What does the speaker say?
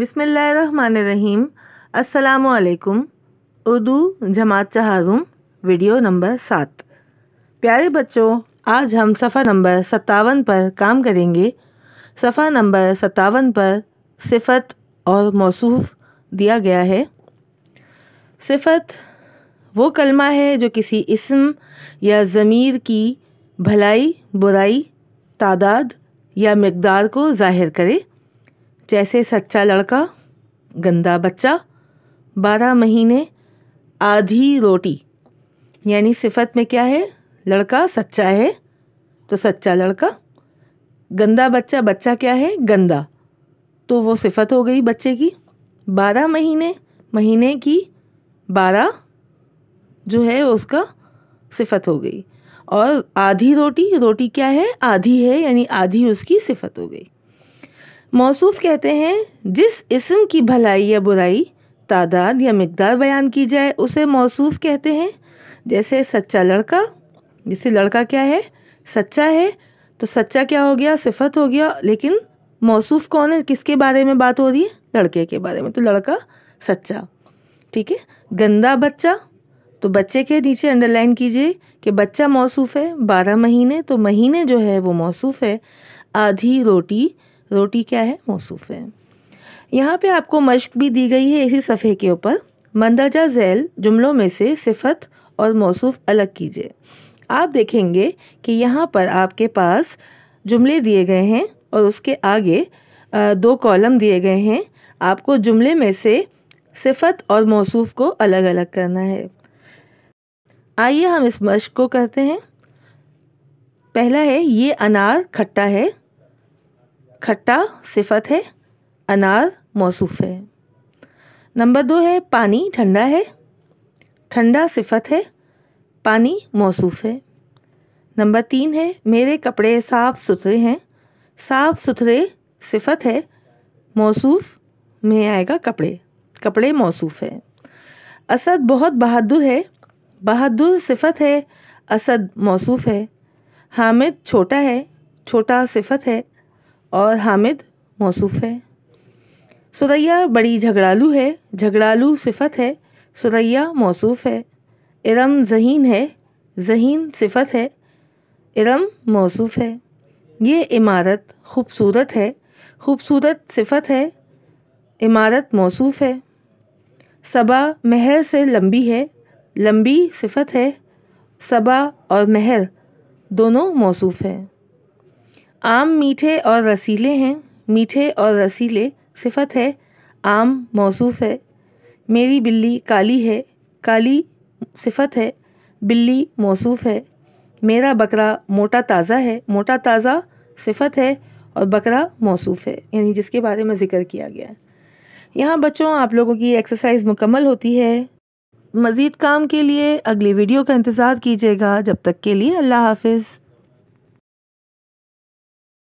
बिसमीम् अल्लाम उर्दू जमात चहारुम वीडियो नंबर सात प्यारे बच्चों आज हम सफ़ा नंबर सत्तावन पर काम करेंगे सफ़ा नंबर सत्तावन पर सिफत और मौसूफ दिया गया है सिफत वो कलमा है जो किसी इसम या ज़मीर की भलाई बुराई तादाद या मकदार को ज़ाहिर करे जैसे सच्चा लड़का गंदा बच्चा बारह महीने आधी रोटी यानी सिफत में क्या है लड़का सच्चा है तो सच्चा लड़का गंदा बच्चा बच्चा क्या है गंदा तो वो सिफत हो गई बच्चे की बारह महीने महीने की बारह जो है उसका सिफत हो गई और आधी रोटी रोटी क्या है आधी है यानी आधी उसकी सिफत हो गई मौसूफ कहते हैं जिस इसम की भलाई या बुराई तादाद या मकदार बयान की जाए उसे मौसूफ कहते हैं जैसे सच्चा लड़का जैसे लड़का क्या है सच्चा है तो सच्चा क्या हो गया सिफत हो गया लेकिन मौसूफ कौन है किसके बारे में बात हो रही है लड़के के बारे में तो लड़का सच्चा ठीक है गंदा बच्चा तो बच्चे के नीचे अंडरलाइन कीजिए कि बच्चा मौसूफ है बारह महीने तो महीने जो है वो मौसूफ है आधी रोटी रोटी क्या है मौसूफ़ है यहाँ पे आपको मश्क भी दी गई है इसी सफ़े के ऊपर मंदरजा जैल जुमलों में से सिफत और मौसूफ अलग कीजिए आप देखेंगे कि यहाँ पर आपके पास जुमले दिए गए हैं और उसके आगे दो कॉलम दिए गए हैं आपको जुमले में से सिफत और मौसूफ को अलग अलग करना है आइए हम इस मश्क को करते हैं पहला है ये अनार खट्टा है खट्टा सिफत है अनार मौसूफ है नंबर दो है पानी ठंडा है ठंडा सिफत है पानी मौसूफ है नंबर तीन है मेरे कपड़े साफ़ सुथरे हैं साफ़ सुथरे सिफत है मौसूफ में आएगा कपड़े कपड़े मौसूफ है असद बहुत बहादुर है बहादुर सिफत है असद मौसूफ है हामिद छोटा है छोटा सिफत है और हामिद मौसूफ़ है सुरैया बड़ी झगड़ालू है झगड़ालू सिफत है सुरैया मौसूफ़ है इरम जहीन है जहीन सिफत है इरम मौसूफ़ है ये इमारत खूबसूरत है खूबसूरत सिफत है इमारत मौसूफ़ है सबा महर से लंबी है लंबी सिफत है सबा और महर दोनों मौसूफ़ है आम मीठे और रसीले हैं मीठे और रसीले सिफत है आम मौसूफ है मेरी बिल्ली काली है काली सिफत है बिल्ली मौसूफ है मेरा बकरा मोटा ताज़ा है मोटा ताज़ा सिफत है और बकरा मौसूफ है यानी जिसके बारे में ज़िक्र किया गया है यहाँ बच्चों आप लोगों की एक्सरसाइज मुकम्मल होती है मज़ीद काम के लिए अगली वीडियो का इंतज़ार कीजिएगा जब तक के लिए अल्लाह हाफिज़